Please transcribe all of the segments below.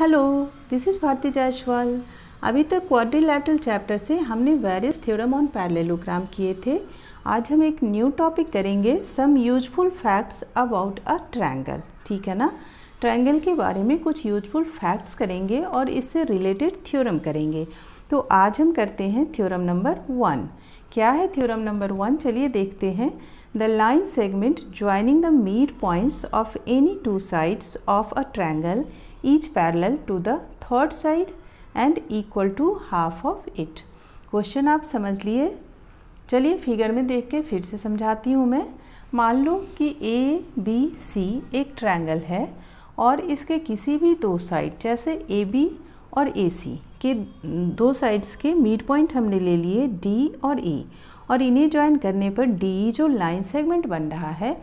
Hello this is Bharti Jaiswal अभी तक quadrilateral chapter से हमने वेरियस थ्योरम ऑन पैरेललोग्राम किए थे आज हम एक न्यू टॉपिक करेंगे some useful facts about a triangle ठीक है ना ट्रायंगल के बारे में कुछ यूजफुल फैक्ट्स करेंगे और इससे रिलेटेड थ्योरम करेंगे तो आज हम करते हैं थ्योरम नंबर वन क्या है थ्योरम नंबर वन चलिए देखते हैं the line segment joining the mid points of any two sides of a triangle each parallel to the third side and equal to half of it question आप समझ लिए चलिए figure में देख के फिर से समझाती हूँ मैं मान लो कि ए बी सी एक ट्रैंगल है और इसके किसी भी दो साइड जैसे ए बी और ए सी के दो साइड्स के मिड पॉइंट हमने ले लिए डी और ई e, और इन्हें ज्वाइन करने पर डी e जो लाइन सेगमेंट बन रहा है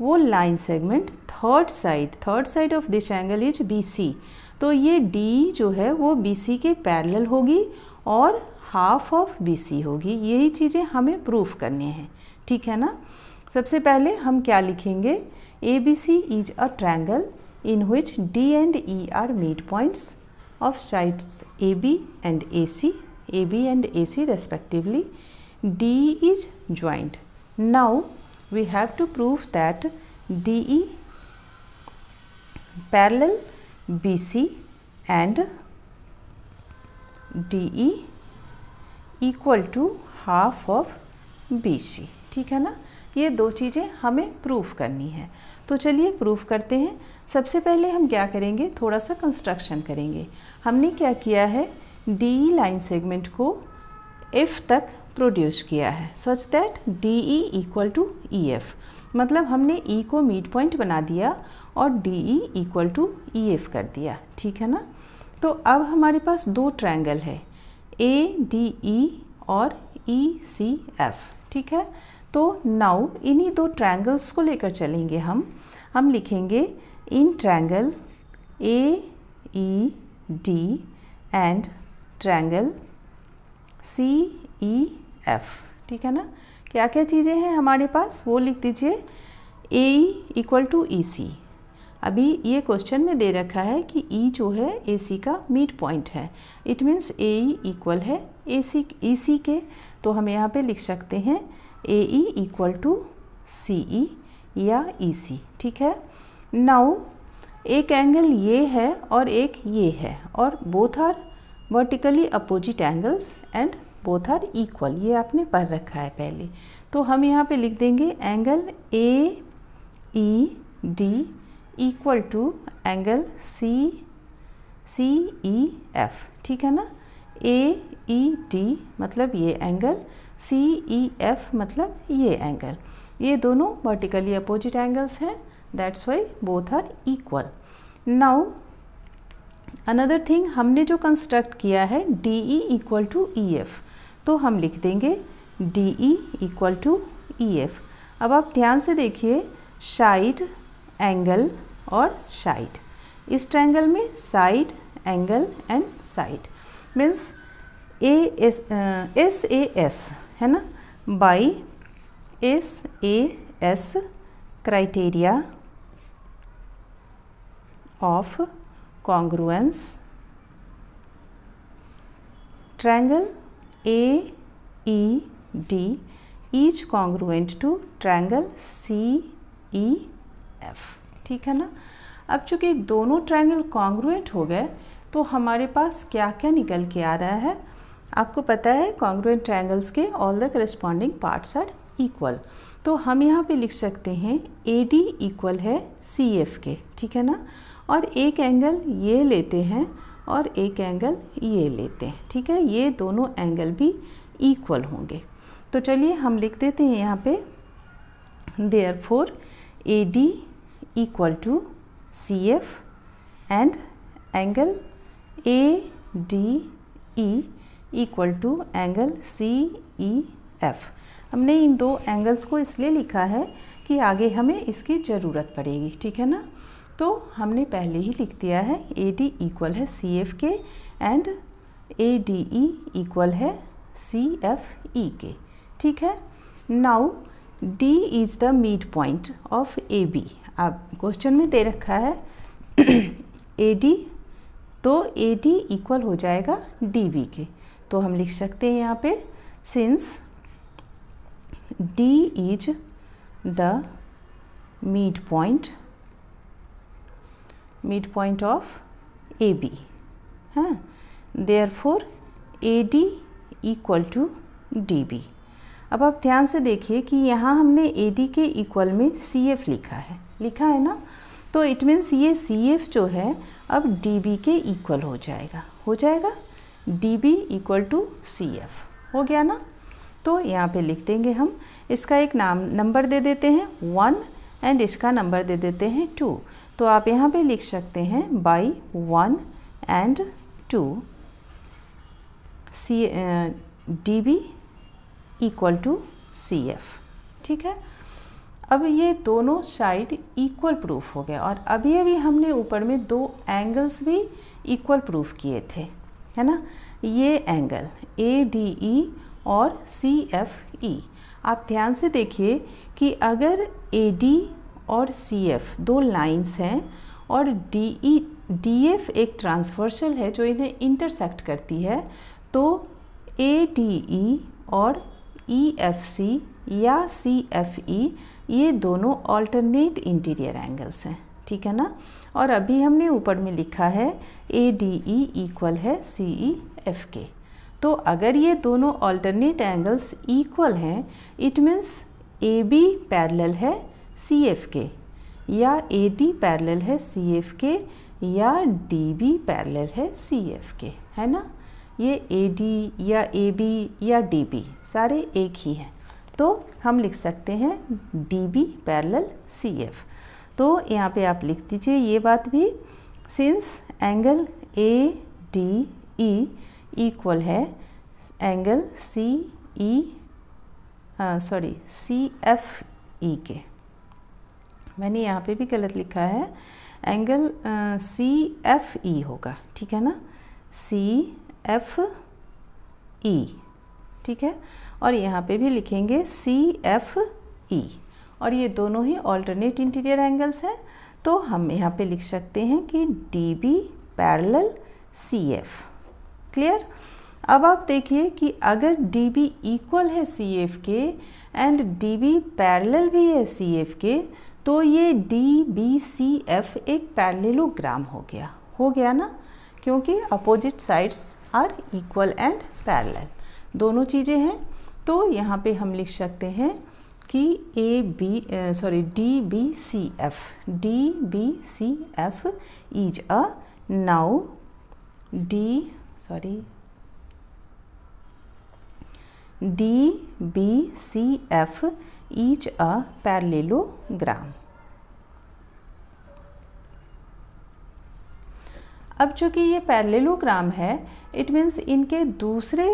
वो line segment third side third side of this angle is B C तो ये डी e जो है वो बी सी के पैरेलल होगी और हाफ ऑफ बी सी होगी यही चीज़ें हमें प्रूफ करनी है ठीक है ना सबसे पहले हम क्या लिखेंगे A B C is a triangle in which D and E are mid points of sides AB and AC, AB and AC respectively, DE is joined. Now, we have to prove that DE parallel BC and DE equal to half of BC. ठीक है ना ये दो चीज़ें हमें proof करनी है तो चलिए प्रूफ करते हैं सबसे पहले हम क्या करेंगे थोड़ा सा कंस्ट्रक्शन करेंगे हमने क्या किया है डी लाइन सेगमेंट को एफ़ तक प्रोड्यूस किया है such that D E equal to E F मतलब हमने ई e को मिड पॉइंट बना दिया और D E equal to E F कर दिया ठीक है ना तो अब हमारे पास दो ट्रायंगल है ए डी ई और ई सी एफ ठीक है तो नाउ इन्हीं दो ट्रायंगल्स को लेकर चलेंगे हम हम लिखेंगे in triangle A E D and triangle C E F ठीक है ना क्या क्या चीज़ें हैं हमारे पास वो लिख दीजिए ए इक्वल टू ई सी अभी ये क्वेश्चन में दे रखा है कि ई e जो है ए सी का मिड पॉइंट है इट मीन्स ए इक्वल है ए सी ई सी के तो हम यहाँ पे लिख सकते हैं ए ई इक्वल टू सी ई या ई e सी ठीक है नाउ एक एंगल ये है और एक ये है और both are vertically opposite angles and both are equal ये आपने पढ़ रखा है पहले तो हम यहाँ पे लिख देंगे angle A E D equal to angle C C E F ठीक है ना ए ई डी मतलब ये एंगल सी ई एफ मतलब ये एंगल ये दोनों वर्टिकली अपोजिट एंगल्स हैं that's why both are equal now another thing हमने जो कंस्ट्रक्ट किया है D E equal to E F तो हम लिख देंगे D E equal to E F अब आप ध्यान से देखिए साइड एंगल और साइड इस ट्रैंगल में side angle and side means A S S A S है ना by S A S criteria of congruence triangle A E D is congruent to triangle C E F ठीक है ना अब चूंकि दोनों ट्रैंगल कॉन्ग्रुएंट हो गए तो हमारे पास क्या क्या निकल के आ रहा है आपको पता है कॉन्ग्रेंट ट्रायंगल्स के all the corresponding parts are equal तो हम यहाँ पे लिख सकते हैं ए डी इक्वल है सी एफ के ठीक है ना और एक एंगल ये लेते हैं और एक एंगल ये लेते हैं ठीक है ये दोनों एंगल भी इक्वल होंगे तो चलिए हम लिख देते हैं यहाँ पे therefore A D equal to C F and angle A D E equal to angle C E F हमने इन दो एंगल्स को इसलिए लिखा है कि आगे हमें इसकी ज़रूरत पड़ेगी ठीक है ना तो हमने पहले ही लिख दिया है ए डी इक्वल है सी एफ के and A D E equal है सी एफ ई के ठीक है now D is the mid point of A B आप क्वेश्चन में दे रखा है ए डी तो ए डी इक्वल हो जाएगा डी बी के तो हम लिख सकते हैं यहाँ पे since D is the mid point mid point of A B है therefore A D equal to D B अब आप ध्यान से देखिए कि यहाँ हमने ए डी के इक्वल में सी एफ लिखा है लिखा है ना तो इट मीन्स ये सी एफ जो है अब डी बी के इक्वल हो जाएगा हो जाएगा D B equal to C F हो गया ना तो यहाँ पे लिख देंगे हम इसका एक नाम नंबर दे देते हैं वन एंड इसका नंबर दे देते हैं टू तो आप यहाँ पे लिख सकते हैं by one and two C D B equal to C F ठीक है अब ये दोनों साइड इक्वल प्रूफ हो गए और अभी अभी हमने ऊपर में दो एंगल्स भी इक्वल प्रूफ किए थे है ना ये एंगल ए डी ई और सी एफ ई आप ध्यान से देखिए कि अगर ए डी और सी एफ दो लाइंस हैं और डी ई डी एफ एक ट्रांसवर्सल है जो इन्हें इंटरसेक्ट करती है तो ए डी ई और ई एफ सी या सी एफ ई ये दोनों ऑल्टरनेट इंटीरियर एंगल्स हैं ठीक है ना और अभी हमने ऊपर में लिखा है ए डी ई इक्वल है सी ई एफ के तो अगर ये दोनों ऑल्टरनेट एंगल्स इक्वल हैं it means A B parallel है सी एफ के या ए डी पैरल है सी एफ के या डी बी पैरल है सी एफ के है ना ये ए डी या ए बी या डी बी सारे एक ही हैं तो हम लिख सकते हैं D B parallel C F तो यहाँ पे आप लिख दीजिए ये बात भी since angle A D E equal है angle C E sorry C F E के मैंने यहाँ पे भी गलत लिखा है एंगल सी एफ ई होगा ठीक है ना सी एफ ई ठीक है और यहाँ पे भी लिखेंगे सी एफ ई और ये दोनों ही ऑल्टरनेट इंटीरियर एंगल्स हैं तो हम यहाँ पे लिख सकते हैं कि D B parallel C F clear अब आप देखिए कि अगर डी बी इक्वल है सी एफ के एंड डी बी पैरल भी है सी एफ के तो ये डी बी सी एफ एक पैरलोग्राम हो गया हो गया ना क्योंकि opposite sides are equal and parallel दोनों चीज़ें हैं तो यहाँ पे हम लिख सकते हैं कि A B sorry D B C F D B C F is a now D sorry D B C F is a parallelogram अब चूँकि ये पैरलेलोग्राम है इट मीन्स इनके दूसरे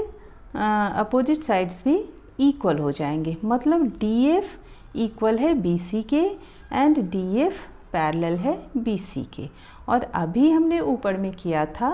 अपोजिट साइड्स भी इक्वल हो जाएंगे मतलब डी एफ इक्वल है बी सी के एंड डी एफ पैरल है बी सी के और अभी हमने ऊपर में किया था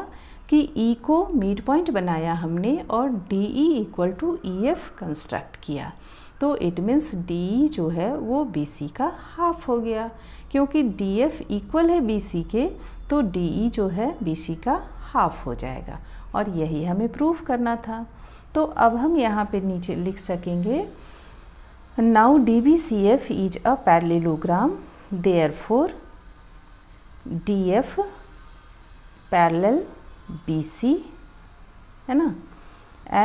कि ई e को मिड पॉइंट बनाया हमने और D E equal to E F construct किया तो इट मीन्स डी ई जो है वो बी सी का हाफ हो गया क्योंकि डी एफ इक्वल है बी सी के तो डी ई e जो है बी सी का हाफ हो जाएगा और यही हमें प्रूफ करना था तो अब हम यहाँ पे नीचे लिख सकेंगे now D B C F is a parallelogram therefore D F parallel B C है ना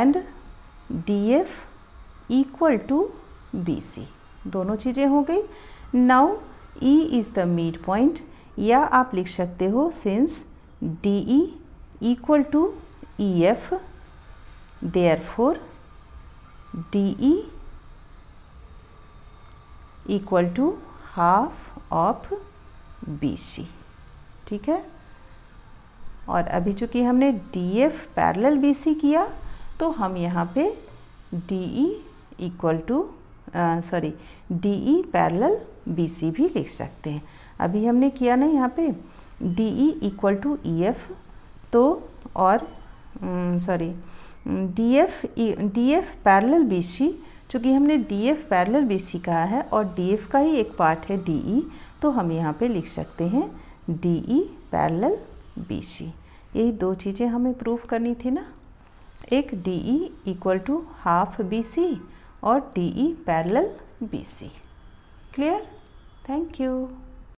and D F equal to B C दोनों चीज़ें हो गई now E is the mid point या आप लिख सकते हो since D E equal to E F therefore DE equal to half of B C ठीक है और अभी चूंकि हमने D F parallel B C किया तो हम यहाँ पे D E equal to sorry D E parallel B C भी लिख सकते हैं अभी हमने किया ना यहाँ पे D E equal to E F तो और sorry um, D F D F parallel B C चूँकि हमने D F parallel B C कहा है और डी एफ का ही एक पार्ट है डी ई e, तो हम यहाँ पे लिख सकते हैं D E parallel B C यही दो चीज़ें हमें प्रूव करनी थी ना एक D E equal to half B C और D E parallel B C clear thank you